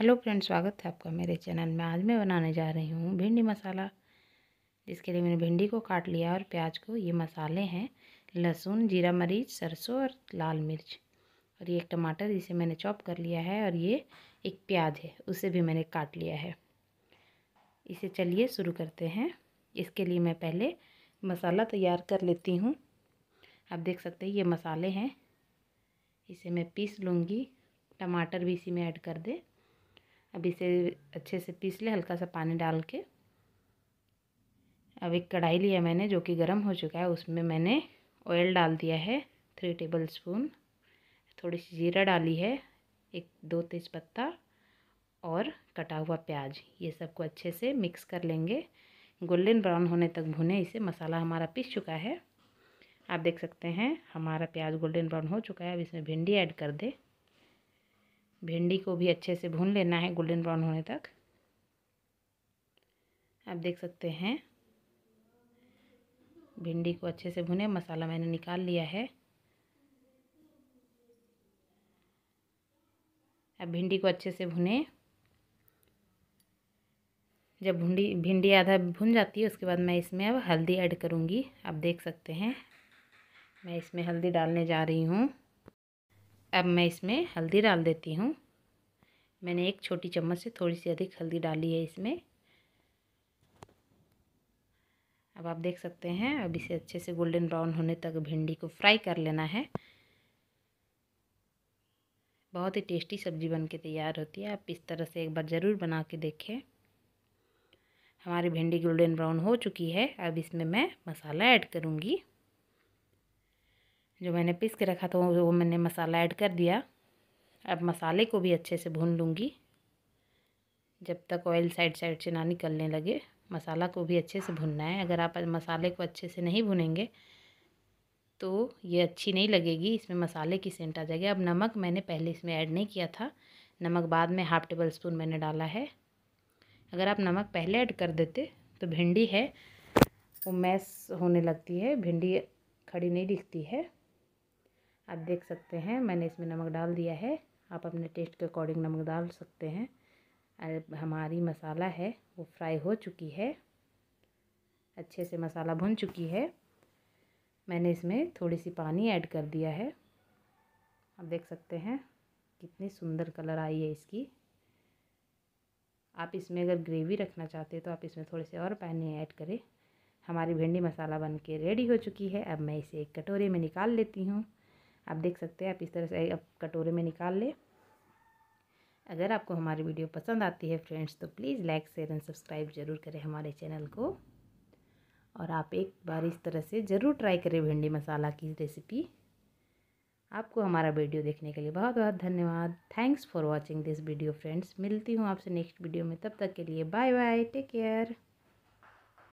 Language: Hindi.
हेलो फ्रेंड स्वागत है आपका मेरे चैनल में आज मैं बनाने जा रही हूँ भिंडी मसाला जिसके लिए मैंने भिंडी को काट लिया और प्याज को ये मसाले हैं लहसुन जीरा मरीच सरसों और लाल मिर्च और ये एक टमाटर जिसे मैंने चॉप कर लिया है और ये एक प्याज है उसे भी मैंने काट लिया है इसे चलिए शुरू करते हैं इसके लिए मैं पहले मसाला तैयार कर लेती हूँ आप देख सकते हैं ये मसाले हैं इसे मैं पीस लूँगी टमाटर भी इसी में ऐड कर दें अब इसे अच्छे से पीस ले हल्का सा पानी डाल के अब एक कढ़ाई लिया मैंने जो कि गर्म हो चुका है उसमें मैंने ऑयल डाल दिया है थ्री टेबल स्पून थोड़ी सी जीरा डाली है एक दो तेज पत्ता और कटा हुआ प्याज ये सबको अच्छे से मिक्स कर लेंगे गोल्डन ब्राउन होने तक भुने इसे मसाला हमारा पीस चुका है आप देख सकते हैं हमारा प्याज गोल्डन ब्राउन हो चुका है अब इसमें भिंडी ऐड कर दें भिंडी को भी अच्छे से भून लेना है गोल्डन ब्राउन होने तक आप देख सकते हैं भिंडी को अच्छे से भुने मसाला मैंने निकाल लिया है अब भिंडी को अच्छे से भुने जब भिंडी भिंडी आधा भुन जाती है उसके बाद मैं इसमें अब हल्दी ऐड करूँगी आप देख सकते हैं मैं इसमें हल्दी डालने जा रही हूँ अब मैं इसमें हल्दी डाल देती हूँ मैंने एक छोटी चम्मच से थोड़ी सी अधिक हल्दी डाली है इसमें अब आप देख सकते हैं अब इसे अच्छे से गोल्डन ब्राउन होने तक भिंडी को फ्राई कर लेना है बहुत ही टेस्टी सब्ज़ी बन के तैयार होती है आप इस तरह से एक बार ज़रूर बना के देखें हमारी भिंडी गोल्डन ब्राउन हो चुकी है अब इसमें मैं मसाला ऐड करूँगी जो मैंने पीस के रखा था वो मैंने मसाला ऐड कर दिया अब मसाले को भी अच्छे से भून लूँगी जब तक ऑयल साइड साइड से ना निकलने लगे मसाला को भी अच्छे से भुनना है अगर आप मसाले को अच्छे से नहीं भुनेंगे तो ये अच्छी नहीं लगेगी इसमें मसाले की सेंट आ जाएगी अब नमक मैंने पहले इसमें ऐड नहीं किया था नमक बाद में हाफ़ टेबल स्पून मैंने डाला है अगर आप नमक पहले ऐड कर देते तो भिंडी है वो मैस होने लगती है भिंडी खड़ी नहीं दिखती है आप देख सकते हैं मैंने इसमें नमक डाल दिया है आप अपने टेस्ट के अकॉर्डिंग नमक डाल सकते हैं हमारी मसाला है वो फ्राई हो चुकी है अच्छे से मसाला भुन चुकी है मैंने इसमें थोड़ी सी पानी ऐड कर दिया है आप देख सकते हैं कितनी सुंदर कलर आई है इसकी आप इसमें अगर ग्रेवी रखना चाहते हैं तो आप इसमें थोड़े से और पानी ऐड करें हमारी भिंडी मसाला बन के रेडी हो चुकी है अब मैं इसे एक कटोरे में निकाल लेती हूँ आप देख सकते हैं आप इस तरह से आप कटोरे में निकाल लें अगर आपको हमारी वीडियो पसंद आती है फ्रेंड्स तो please like share and subscribe ज़रूर करें हमारे चैनल को और आप एक बार इस तरह से ज़रूर ट्राई करें भिंडी मसाला की रेसिपी आपको हमारा वीडियो देखने के लिए बहुत बहुत धन्यवाद thanks for watching this video friends मिलती हूँ आपसे नेक्स्ट वीडियो में तब तक के लिए बाय बाय टेक केयर